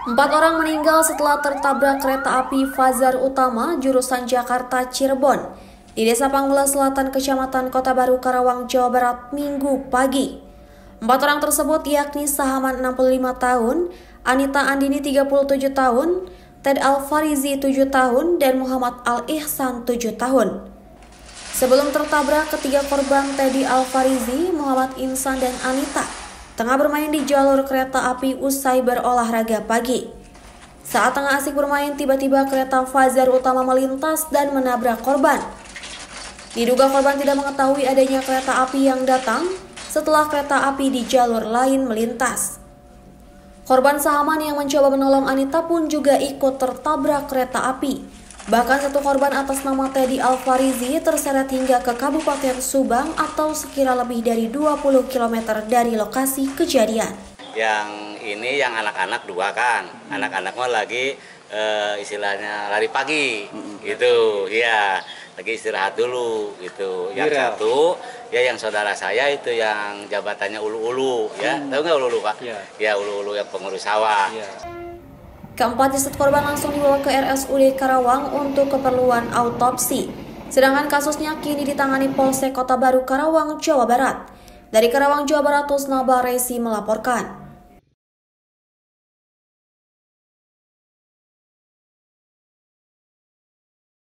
Empat orang meninggal setelah tertabrak kereta api Fazar Utama jurusan Jakarta Cirebon di Desa Panggula Selatan, Kecamatan Kota Baru, Karawang, Jawa Barat, Minggu pagi. Empat orang tersebut yakni Sahaman 65 tahun, Anita Andini 37 tahun, Ted Alfarizi 7 tahun, dan Muhammad Al-Ihsan 7 tahun. Sebelum tertabrak, ketiga korban Teddy Alfarizi, Muhammad Insan, dan Anita – tengah bermain di jalur kereta api usai berolahraga pagi. Saat tengah asik bermain, tiba-tiba kereta Fazar utama melintas dan menabrak korban. Diduga korban tidak mengetahui adanya kereta api yang datang setelah kereta api di jalur lain melintas. Korban Sahaman yang mencoba menolong Anita pun juga ikut tertabrak kereta api Bahkan satu korban atas nama Teddy Alfarizi terseret hingga ke Kabupaten Subang atau sekira lebih dari 20 km dari lokasi kejadian. Yang ini yang anak-anak dua kan, anak-anak mah lagi e, istilahnya lari pagi hmm. gitu, ya lagi istirahat dulu gitu. Yang Viral. satu ya yang saudara saya itu yang jabatannya ulu-ulu ya, hmm. tahu nggak ulu-ulu pak? Ya, ya ulu-ulu yang pengurus sawah. Ya. Keempat jasad korban langsung dibawa ke RSUD Karawang untuk keperluan autopsi. Sedangkan kasusnya kini ditangani Polsek Kota Baru Karawang, Jawa Barat. Dari Karawang, Jawa Barat, Tusnaba melaporkan.